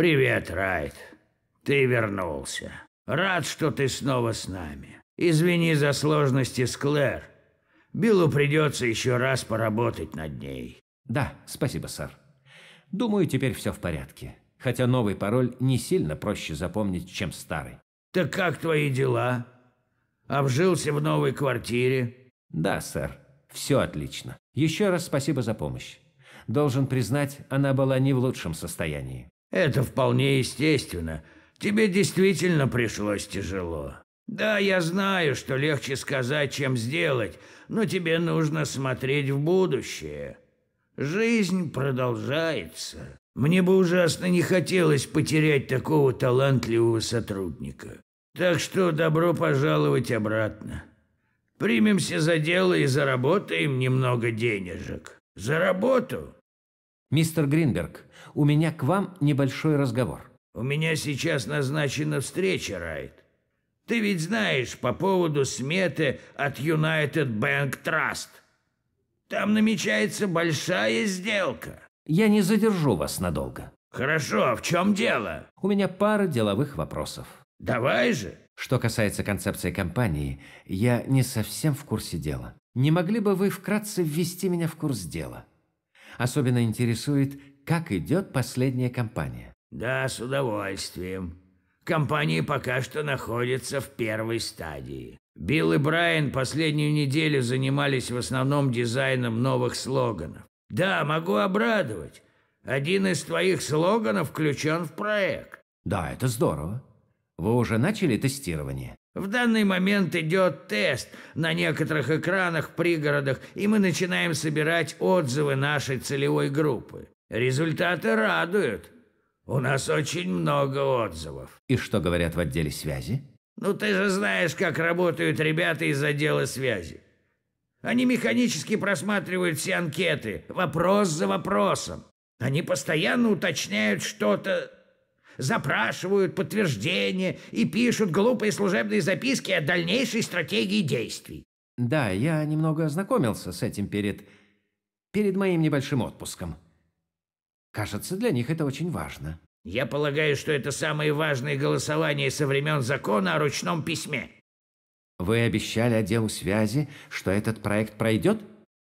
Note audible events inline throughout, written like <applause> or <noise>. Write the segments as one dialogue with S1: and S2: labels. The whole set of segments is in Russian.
S1: «Привет, Райт. Ты вернулся. Рад, что ты снова с нами. Извини за сложности с Клэр. Биллу придется еще раз поработать
S2: над ней». «Да, спасибо, сэр. Думаю, теперь все в порядке. Хотя новый пароль не сильно проще запомнить, чем старый». «Так как твои дела? Обжился в новой квартире?» «Да, сэр. Все отлично. Еще раз спасибо за помощь. Должен признать, она была не в лучшем состоянии. Это вполне естественно. Тебе действительно пришлось тяжело. Да, я
S1: знаю, что легче сказать, чем сделать, но тебе нужно смотреть в будущее. Жизнь продолжается. Мне бы ужасно не хотелось потерять такого талантливого сотрудника. Так что добро пожаловать обратно. Примемся за дело и заработаем немного денежек. За
S2: работу? «Мистер Гринберг, у меня к вам небольшой разговор».
S1: «У меня сейчас назначена встреча, Райт. Ты ведь знаешь по поводу сметы от United Bank Trust. Там намечается
S2: большая сделка». «Я не задержу вас надолго». «Хорошо, а в чем дело?» «У меня пара деловых вопросов». «Давай же». Что касается концепции компании, я не совсем в курсе дела. Не могли бы вы вкратце ввести меня в курс дела? Особенно интересует, как идет последняя кампания.
S1: Да, с удовольствием. Компания пока что находится в первой стадии. Билл и Брайан последнюю неделю занимались в основном дизайном новых слоганов. Да, могу обрадовать. Один из твоих слоганов включен в проект.
S2: Да, это здорово. Вы уже начали тестирование?
S1: В данный момент идет тест на некоторых экранах пригородах, и мы начинаем собирать отзывы нашей целевой группы. Результаты радуют. У нас очень много отзывов.
S2: И что говорят в отделе связи?
S1: Ну, ты же знаешь, как работают ребята из отдела связи. Они механически просматривают все анкеты, вопрос за вопросом. Они постоянно уточняют что-то запрашивают подтверждение и пишут глупые служебные записки о дальнейшей стратегии действий.
S2: Да, я немного ознакомился с этим перед... перед моим небольшим отпуском. Кажется, для них это очень важно.
S1: Я полагаю, что это самые важные голосования со времен закона о ручном письме.
S2: Вы обещали отделу связи, что этот проект пройдет?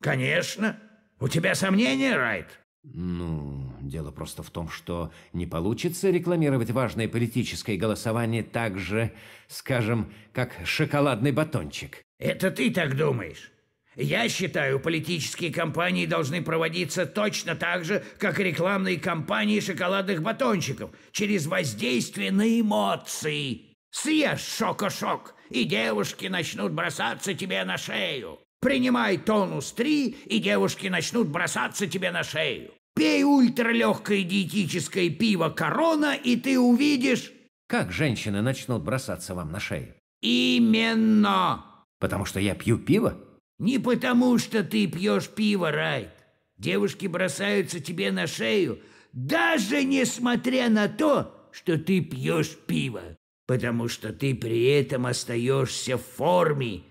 S2: Конечно. У тебя сомнения, Райт? Ну, Дело просто в том, что не получится рекламировать важное политическое голосование так же, скажем, как шоколадный батончик.
S1: Это ты так думаешь? Я считаю, политические кампании должны проводиться точно так же, как рекламные кампании шоколадных батончиков, через воздействие на эмоции. Съешь шокошок, и девушки начнут бросаться тебе на шею. Принимай тонус 3, и девушки начнут бросаться тебе на
S2: шею. Пей ультралегкое диетическое пиво «Корона», и ты увидишь...» Как женщины начнут бросаться вам на шею? Именно! Потому что я пью пиво? Не потому что ты пьешь пиво, Райт.
S1: Девушки бросаются тебе на шею, даже несмотря на то, что ты пьешь пиво. Потому что ты при этом остаешься в форме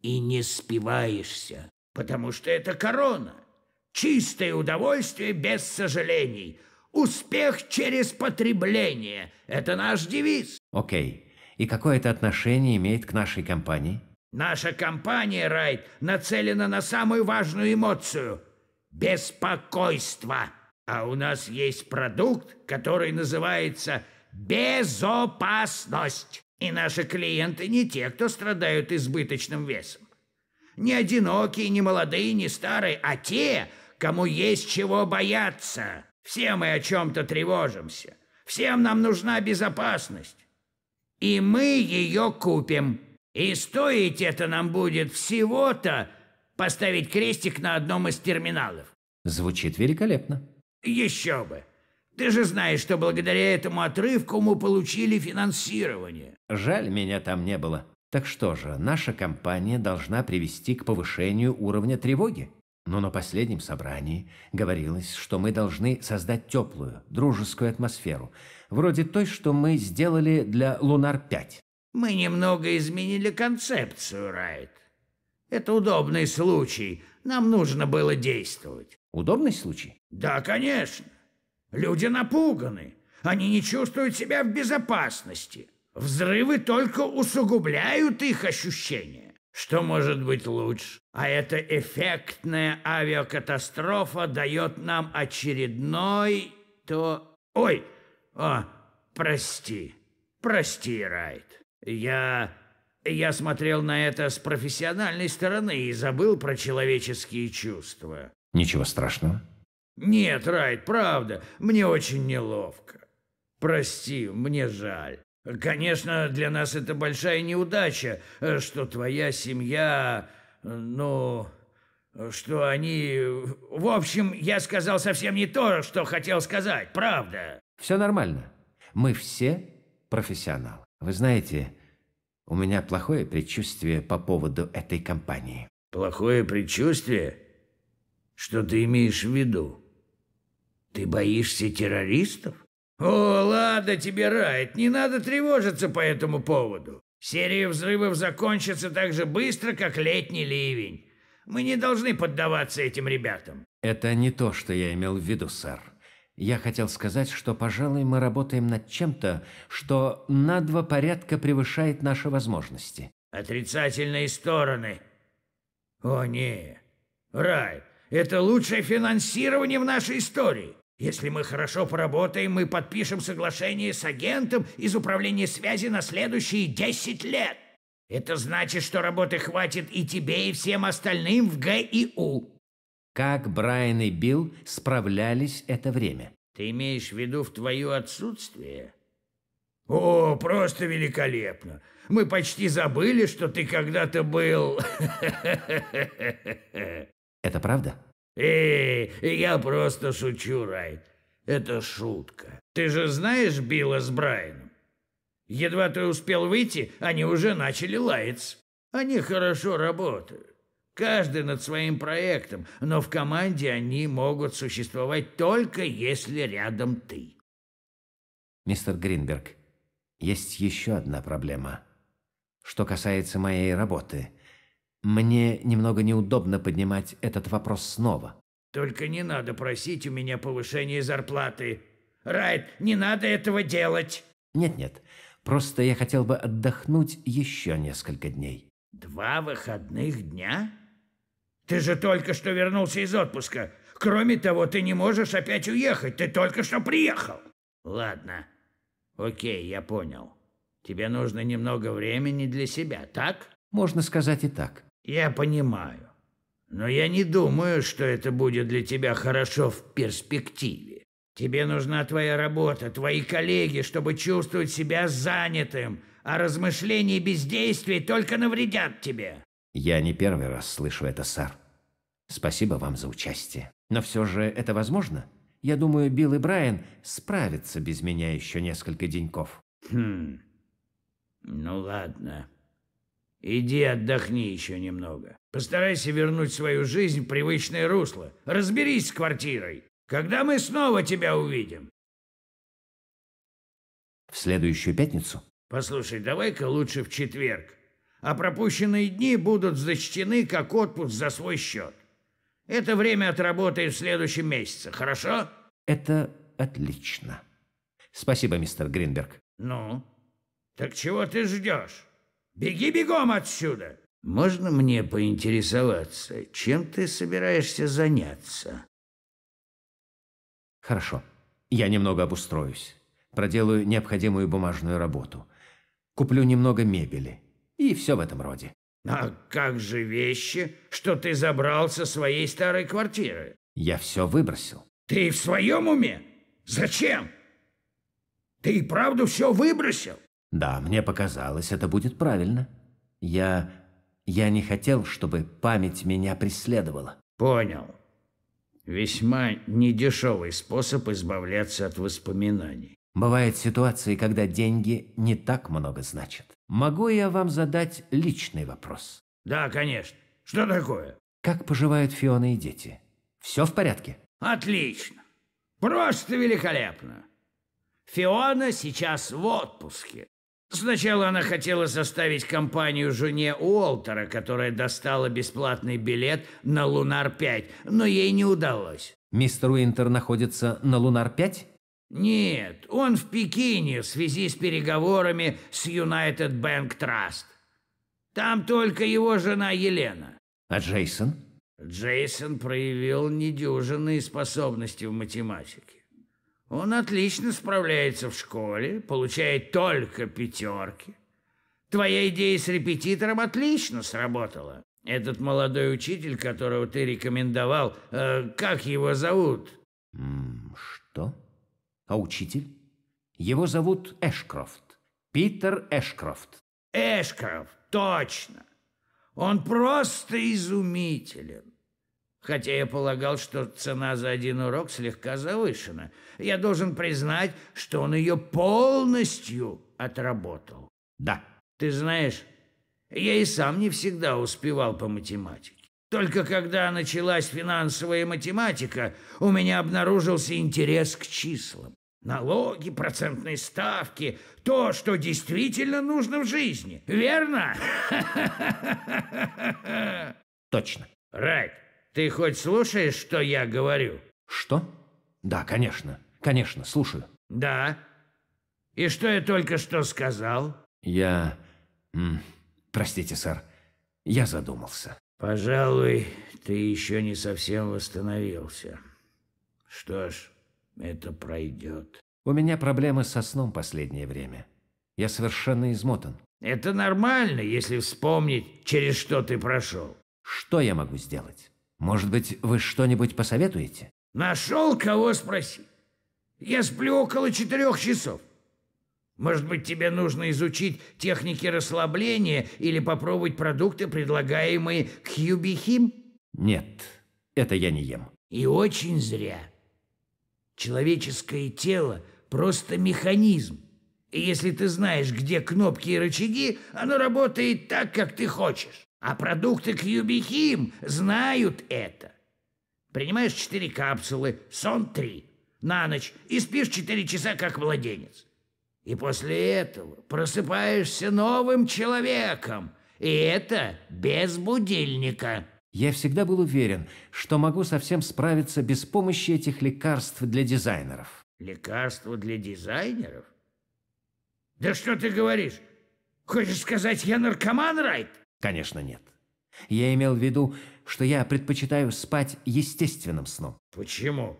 S1: и не спиваешься. Потому что это корона. Чистое удовольствие без сожалений. Успех через потребление. Это наш девиз.
S2: Окей. И какое это отношение имеет к нашей компании?
S1: Наша компания, Райт, нацелена на самую важную эмоцию – беспокойство. А у нас есть продукт, который называется «безопасность». И наши клиенты не те, кто страдают избыточным весом. Не одинокие, не молодые, не старые, а те, кому есть чего бояться. Все мы о чем-то тревожимся. Всем нам нужна безопасность. И мы ее купим. И стоить это нам будет всего-то поставить крестик на одном из терминалов.
S2: Звучит великолепно.
S1: Еще бы. Ты же знаешь, что благодаря этому отрывку мы получили финансирование.
S2: Жаль, меня там не было. Так что же, наша компания должна привести к повышению уровня тревоги? Но на последнем собрании говорилось, что мы должны создать теплую, дружескую атмосферу, вроде той, что мы сделали для «Лунар-5».
S1: Мы немного изменили концепцию, Райт. Это удобный случай. Нам нужно было действовать. Удобный случай? Да, конечно. Люди напуганы. Они не чувствуют себя в безопасности. Взрывы только усугубляют их ощущения. Что может быть лучше? А эта эффектная авиакатастрофа дает нам очередной... то... Ой! О, а, прости. Прости, Райт. Я... Я смотрел на это с профессиональной стороны и забыл про человеческие чувства.
S2: Ничего страшного.
S1: Нет, Райт, правда, мне очень неловко. Прости, мне жаль. Конечно, для нас это большая неудача, э, что твоя семья ну, что они... В общем, я сказал совсем не то, что хотел сказать, правда.
S2: Все нормально. Мы все профессионалы. Вы знаете, у меня плохое предчувствие по поводу этой компании.
S1: Плохое предчувствие? Что ты имеешь в виду? Ты боишься террористов? О, ладно тебе, Райт, не надо тревожиться по этому поводу. Серия взрывов закончится так же быстро, как летний ливень. Мы не должны поддаваться этим ребятам.
S2: Это не то, что я имел в виду, сэр. Я хотел сказать, что, пожалуй, мы работаем над чем-то, что на два порядка превышает наши возможности.
S1: Отрицательные стороны. О, не, Рай, это лучшее финансирование в нашей истории. Если мы хорошо поработаем, мы подпишем соглашение с агентом из управления связи на следующие 10 лет. Это значит, что работы хватит и тебе, и всем остальным в
S2: ГИУ. Как Брайан и Билл справлялись это время?
S1: Ты имеешь в виду в твое отсутствие? О, просто великолепно. Мы почти забыли, что ты когда-то был... <laughs> Это правда? «Эй, я просто шучу, райт. Это шутка. Ты же знаешь Билла с Брайаном? Едва ты успел выйти, они уже начали лаяться. Они хорошо работают. Каждый над своим проектом, но в команде они могут существовать только если рядом ты.
S2: Мистер Гринберг, есть еще одна проблема. Что касается моей работы – мне немного неудобно поднимать этот вопрос снова.
S1: Только не надо просить у меня повышения зарплаты. Райт, не надо этого делать.
S2: Нет-нет, просто я хотел бы отдохнуть еще несколько дней.
S1: Два выходных дня? Ты же только что вернулся из отпуска. Кроме того, ты не можешь опять уехать, ты только что приехал. Ладно, окей, я понял. Тебе нужно немного времени для себя, так?
S2: Можно сказать и так. Я понимаю.
S1: Но я не думаю, что это будет для тебя хорошо в перспективе. Тебе нужна твоя работа, твои коллеги, чтобы чувствовать себя занятым, а размышления и бездействие только навредят тебе.
S2: Я не первый раз слышу это, сэр. Спасибо вам за участие. Но все же это возможно? Я думаю, Билл и Брайан справятся без меня еще несколько деньков. Хм. Ну ладно. Иди
S1: отдохни еще немного. Постарайся вернуть свою жизнь в привычное русло. Разберись с квартирой. Когда мы снова тебя увидим?
S2: В следующую пятницу?
S1: Послушай, давай-ка лучше в четверг. А пропущенные дни будут зачтены как отпуск за свой счет. Это время отработаешь в следующем месяце, хорошо?
S2: Это отлично. Спасибо, мистер Гринберг.
S1: Ну, так чего ты ждешь? Беги бегом отсюда!» «Можно мне поинтересоваться, чем ты собираешься заняться?»
S2: «Хорошо. Я немного обустроюсь. Проделаю необходимую бумажную работу. Куплю немного мебели. И все в этом роде».
S1: «А как же вещи, что ты забрал со своей старой квартиры?»
S2: «Я все выбросил».
S1: «Ты в своем уме? Зачем? Ты и правду все выбросил?»
S2: Да, мне показалось, это будет правильно. Я... я не хотел, чтобы память меня преследовала. Понял.
S1: Весьма недешевый способ избавляться от воспоминаний.
S2: Бывают ситуации, когда деньги не так много значат. Могу я вам задать личный вопрос?
S1: Да, конечно. Что такое?
S2: Как поживают Фиона и дети? Все в порядке?
S1: Отлично. Просто великолепно. Фиона сейчас в отпуске. Сначала она хотела составить компанию жене Уолтера, которая достала бесплатный билет на «Лунар-5», но ей не удалось.
S2: Мистер Уинтер находится на «Лунар-5»?
S1: Нет, он в Пекине в связи с переговорами с United Bank Trust. Там только его жена Елена.
S2: А Джейсон?
S1: Джейсон проявил недюжинные способности в математике. Он отлично справляется в школе, получает только пятерки. Твоя идея с репетитором отлично сработала. Этот молодой учитель, которого ты рекомендовал, э, как
S2: его зовут? Что? А учитель? Его зовут Эшкрофт. Питер Эшкрофт.
S1: Эшкрофт,
S2: точно.
S1: Он просто изумителен. Хотя я полагал, что цена за один урок слегка завышена. Я должен признать, что он ее полностью отработал. Да. Ты знаешь, я и сам не всегда успевал по математике. Только когда началась финансовая математика, у меня обнаружился интерес к числам. Налоги, процентные ставки, то, что действительно нужно в жизни. Верно? <laughs> Точно. Райт, right. Ты хоть слушаешь, что я говорю?
S2: Что? Да, конечно. Конечно, слушаю.
S1: Да. И что я только что сказал?
S2: Я... М простите, сэр.
S1: Я задумался. Пожалуй, ты еще не совсем восстановился.
S2: Что ж, это пройдет. У меня проблемы со сном последнее время. Я совершенно измотан.
S1: Это нормально, если вспомнить, через что ты прошел.
S2: Что я могу сделать? Может быть, вы что-нибудь посоветуете?
S1: Нашел кого спросить. Я сплю около четырех часов. Может быть, тебе нужно изучить техники расслабления или попробовать продукты, предлагаемые Хьюбихим?
S2: Нет, это я не ем.
S1: И очень зря. Человеческое тело – просто механизм. И если ты знаешь, где кнопки и рычаги, оно работает так, как ты хочешь. А продукты Кьюбихим знают это. Принимаешь четыре капсулы, сон три, на ночь и спишь четыре часа, как младенец. И после этого просыпаешься новым человеком, и это без будильника.
S2: Я всегда был уверен, что могу совсем справиться без помощи этих лекарств для дизайнеров.
S1: Лекарства для дизайнеров? Да что ты говоришь? Хочешь сказать, я наркоман, Райт?
S2: Конечно, нет. Я имел в виду, что я предпочитаю спать естественным сном.
S1: Почему?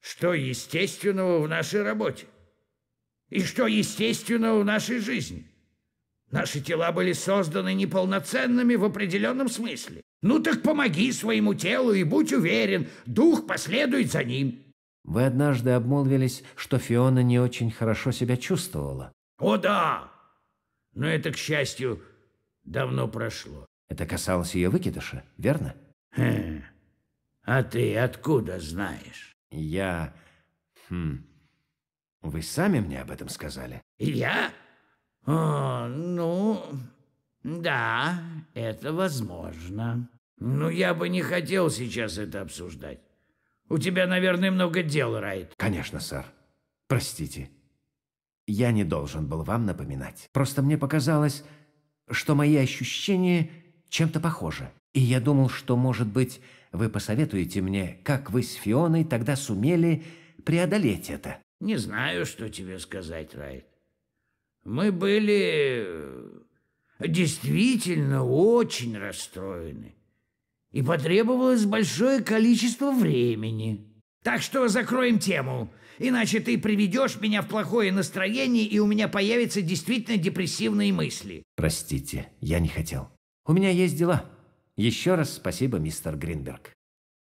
S1: Что естественного в нашей работе? И что естественного в нашей жизни? Наши тела были созданы неполноценными в определенном смысле. Ну так помоги своему телу и будь уверен, дух последует за ним.
S2: Вы однажды обмолвились, что Фиона не очень хорошо себя чувствовала.
S1: О да! Но это, к счастью, Давно прошло.
S2: Это касалось ее выкидыша, верно? Хм. А
S1: ты откуда знаешь?
S2: Я... Хм. Вы сами мне
S1: об этом сказали? Я? О, ну... Да, это возможно. Но ну, я бы не хотел сейчас это обсуждать. У тебя, наверное, много дел, Райт.
S2: Конечно, сэр. Простите. Я не должен был вам напоминать. Просто мне показалось, что мои ощущения чем-то похожи. И я думал, что, может быть, вы посоветуете мне, как вы с Фионой тогда сумели преодолеть это.
S1: Не знаю, что тебе сказать, Райт. Мы были э, действительно очень расстроены. И потребовалось большое количество времени. Так что закроем тему. Иначе ты приведешь меня в плохое настроение, и у меня появятся действительно депрессивные мысли.
S2: Простите, я не хотел. У меня есть дела. Еще раз спасибо, мистер Гринберг.